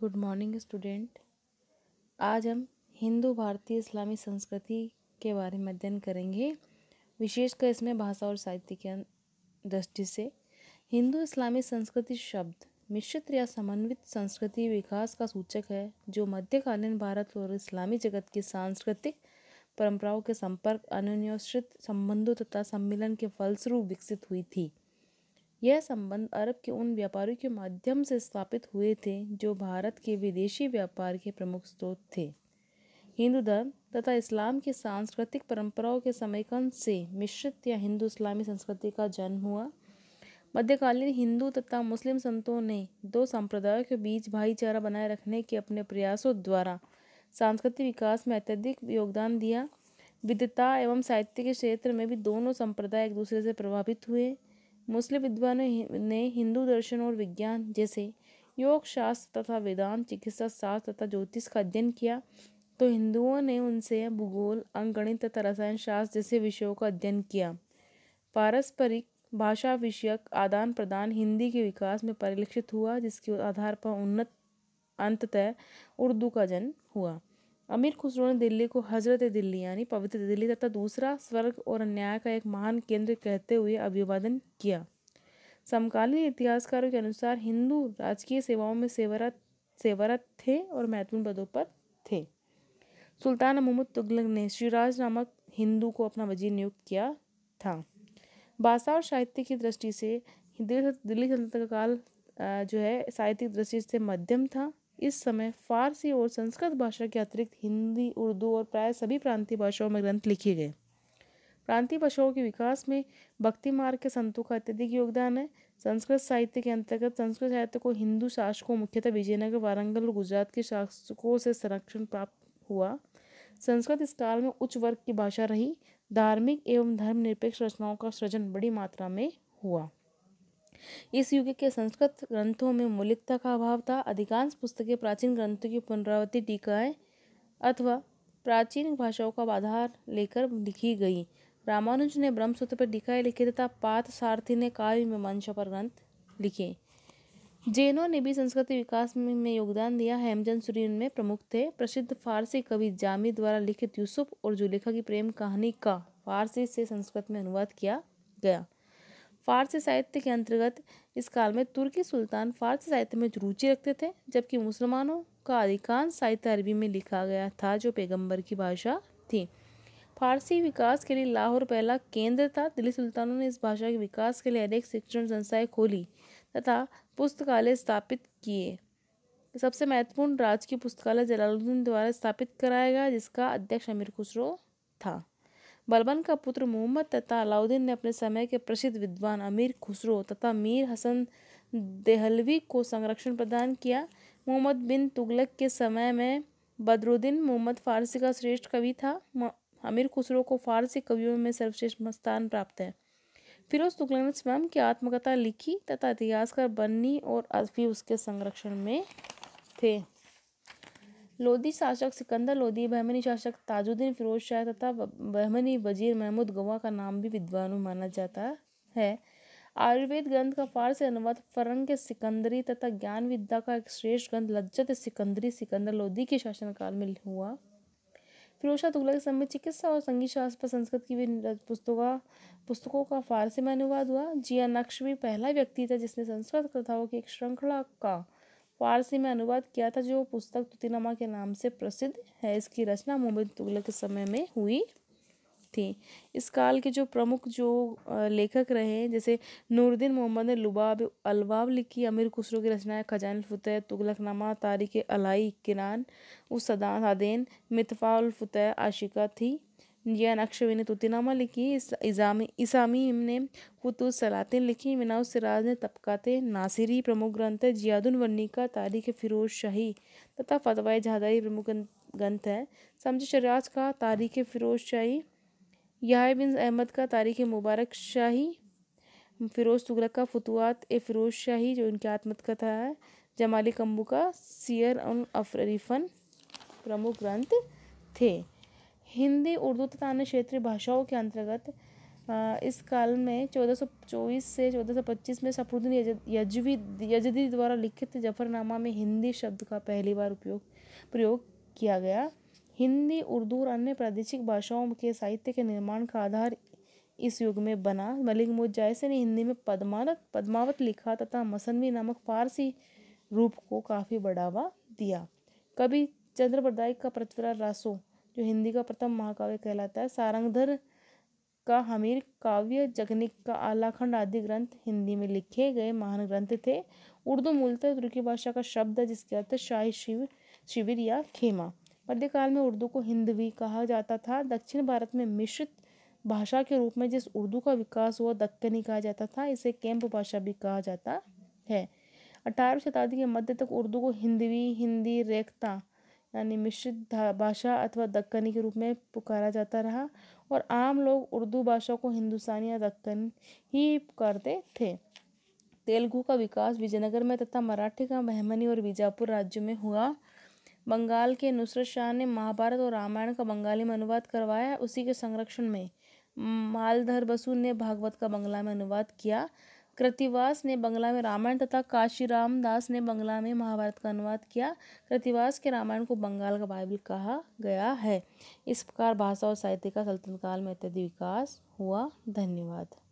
good morning student आज हम हिंदू भारतीय इस्लामी संस्कृति के बारे में अध्ययन करेंगे विशेषकर इसमें भाषा और साहित्य के दृष्टि से हिंदू इस्लामी संस्कृति शब्द मिश्रित या समन्वित संस्कृति विकास का सूचक है जो मध्यकालीन भारत और इस्लामी जगत की सांस्कृतिक परंपराओं के संपर्क अनन्योश्रित संबंधों तथा सम्मिलन के फलस्वरूप विकसित हुई थी यह संबंध अरब के उन व्यापारियों के माध्यम से स्थापित हुए थे जो भारत के विदेशी व्यापार के प्रमुख स्रोत थे हिंदू धर्म तथा इस्लाम की सांस्कृतिक परंपराओं के समेकन से मिश्रित या हिंदू इस्लामी संस्कृति का जन्म हुआ मध्यकालीन हिंदू तथा मुस्लिम संतों ने दो संप्रदायों के बीच भाईचारा बनाए रखने के अपने प्रयासों द्वारा सांस्कृतिक विकास में अत्यधिक योगदान दिया विधता एवं साहित्य के क्षेत्र में भी दोनों संप्रदाय एक दूसरे से प्रभावित हुए मुस्लिम विद्वानों ने हिंदू दर्शन और विज्ञान जैसे योग शास्त्र तथा वेदांत चिकित्सा शास्त्र तथा ज्योतिष का अध्ययन किया तो हिंदुओं ने उनसे भूगोल अंकगणित तथा रसायन शास्त्र जैसे विषयों का अध्ययन किया पारस्परिक भाषा विषयक आदान प्रदान हिंदी के विकास में परिलक्षित हुआ जिसके आधार पर उन्नत अंततः उर्दू का जन्म हुआ अमीर खुसरो ने दिल्ली को हजरत दिल्ली यानी पवित्र दिल्ली तथा दूसरा स्वर्ग और अन्याय का एक महान केंद्र कहते हुए अभिवादन किया समकालीन इतिहासकारों के अनुसार हिंदू राजकीय सेवाओं में सेवरत सेवरत थे और महत्वपूर्ण पदों पर थे सुल्तान मोहम्मद तुगलक ने शिवराज नामक हिंदू को अपना वजीर नियुक्त किया था भाषा और साहित्य की दृष्टि से दिल्ली सल्तनत का काल जो है साहित्यिक दृष्टि से मध्यम था इस समय फारसी और संस्कृत भाषा के अतिरिक्त हिंदी उर्दू और प्राय सभी प्रांतीय भाषाओं में ग्रंथ लिखे गए प्रांतीय भाषाओं के विकास में भक्ति मार्ग के संतों का अत्यधिक योगदान है संस्कृत साहित्य के अंतर्गत संस्कृत साहित्य को हिंदू शासकों मुख्यतः विजयनगर वारंगल और गुजरात के शासकों से संरक्षण प्राप्त हुआ संस्कृत इस काल में उच्च वर्ग की भाषा रही धार्मिक एवं धर्मनिरपेक्ष रचनाओं का सृजन बड़ी मात्रा में हुआ इस युग के संस्कृत ग्रंथों में मूलिकता का अभाव था अधिकांश पुस्तकें प्राचीन ग्रंथों की पुनरावृत्ति टीकाएँ अथवा प्राचीन भाषाओं का आधार लेकर लिखी गई रामानुज ने ब्रह्मसूत्र पर टीकाएँ लिखे तथा पाथ सारथी ने काव्य मीमांसा पर ग्रंथ लिखे जैनों ने भी संस्कृति विकास में योगदान दिया हेमचंद सूरी उनमें प्रमुख थे प्रसिद्ध फारसी कवि जामी द्वारा लिखित यूसुफ और जुलेखा की प्रेम कहानी का फारसी से संस्कृत में अनुवाद किया गया फारसी साहित्य के अंतर्गत इस काल में तुर्की सुल्तान फारसी साहित्य में रुचि रखते थे जबकि मुसलमानों का अधिकांश साहित्य अरबी में लिखा गया था जो पैगंबर की भाषा थी फारसी विकास के लिए लाहौर पहला केंद्र था दिल्ली सुल्तानों ने इस भाषा के विकास के लिए अनेक शिक्षण संस्थाएं खोली तथा पुस्तकालय स्थापित किए सबसे महत्वपूर्ण राजकीय पुस्तकालय जलालुद्दीन द्वारा स्थापित कराया गया जिसका अध्यक्ष अमीर खुसरो था बलबन का पुत्र मोहम्मद तथा अलाउद्दीन ने अपने समय के प्रसिद्ध विद्वान अमीर खुसरो तथा मीर हसन देहलवी को संरक्षण प्रदान किया मोहम्मद बिन तुगलक के समय में बदरुद्दीन मोहम्मद फारसी का श्रेष्ठ कवि था अमीर खुसरो को फारसी कवियों में सर्वश्रेष्ठ स्थान प्राप्त है फिरोज तुगलक ने स्वयं की आत्मकथा लिखी तथा इतिहासकार बन्नी और अल्फी उसके संरक्षण में थे लोधी शासक सिकंदर लोधी बहमनी शासक ताजुद्दीन फिरोज शाह तथा बहमनी वजीर महमूद गवा का नाम भी विद्वान माना जाता है आयुर्वेद ग्रंथ का फारसी अनुवाद फरंग के सिकंदरी तथा ज्ञान विद्या का एक श्रेष्ठ ग्रंथ लज्जत सिकंदरी सिकंदर लोधी के शासनकाल में हुआ फिरोज शाह के समय चिकित्सा और संगीत शास्त्र पर संस्कृत की भी पुस्तकों पुस्तकों का फारसी में अनुवाद हुआ जिया नक्श भी पहला व्यक्ति था जिसने संस्कृत कथाओं की एक श्रृंखला का फारसी में अनुवाद किया था जो पुस्तक तुतिनामा के नाम से प्रसिद्ध है इसकी रचना मोहम्मद तुगलक के समय में हुई थी इस काल के जो प्रमुख जो लेखक रहे जैसे नूरुद्दीन मोहम्मद ने लुबाब अलवाब लिखी अमीर खुसरो की रचनाएं खजान फतेह तुगलकनामा तारिक अलाई किरान उस सदा सादेन मितफ़ा फुतह आशिका थी यह नक्शबी ने तुतिनामा लिखी इस इसामी ने कुतुब सलातिन लिखी मिनाउ सिराज ने तबकाते नासिरी प्रमुख ग्रंथ है जियादुल का तारीख फ़िरोज़ शाही तथा फतवा जहादारी प्रमुख ग्रंथ है समझ शराज का तारीख फ़िरोज़ शाही यहा बिन अहमद का तारीख मुबारक शाही फ़िरोज़ तुगलक का फतवात ए फ़िरोज़ शाही जो इनकी आत्मकथा है जमाली कम्बू का सियर उन अफरीफन प्रमुख ग्रंथ थे हिंदी उर्दू तथा अन्य क्षेत्रीय भाषाओं के अंतर्गत इस काल में चौदह सौ चौबीस से चौदह सौ पच्चीस में सफरुद्दीन यजवी यजदी द्वारा लिखित जफरनामा में हिंदी शब्द का पहली बार उपयोग प्रयोग किया गया हिंदी उर्दू और अन्य प्रादेशिक भाषाओं के साहित्य के निर्माण का आधार इस युग में बना मलिक मुजायसे ने हिंदी में पद्मावत पद्मावत लिखा तथा मसनवी नामक फारसी रूप को काफ़ी बढ़ावा दिया कभी चंद्र का पृथ्वीराज रासो जो हिंदी का प्रथम महाकाव्य कहलाता है सारंगधर का हमीर काव्य जगनिक का आलाखंड आदि ग्रंथ हिंदी में लिखे गए महान ग्रंथ थे उर्दू मूलतः तुर्की भाषा का शब्द है जिसके अर्थ शाही शिव शिविर या खेमा मध्यकाल में उर्दू को हिंदवी कहा जाता था दक्षिण भारत में मिश्रित भाषा के रूप में जिस उर्दू का विकास हुआ दक्कनी कहा जाता था इसे कैंप भाषा भी कहा जाता है अठारहवीं शताब्दी के मध्य तक उर्दू को हिंदवी हिंदी रेखता यानी मिश्रित भाषा अथवा दक्कनी के रूप में पुकारा जाता रहा और आम लोग उर्दू भाषा को हिंदुस्तानी या दक्कन ही पुकारते थे तेलुगु का विकास विजयनगर में तथा मराठी का मेहमनी और बीजापुर राज्यों में हुआ बंगाल के नुसरत शाह ने महाभारत और रामायण का बंगाली में अनुवाद करवाया उसी के संरक्षण में मालधर बसु ने भागवत का बंगला में अनुवाद किया कृतिवास ने बंगला में रामायण तथा काशीराम दास ने बंगला में महाभारत का अनुवाद किया कृतिवास के रामायण को बंगाल का बाइबल कहा गया है इस प्रकार भाषा और साहित्य का सल्तनत काल में अत्यधिक विकास हुआ धन्यवाद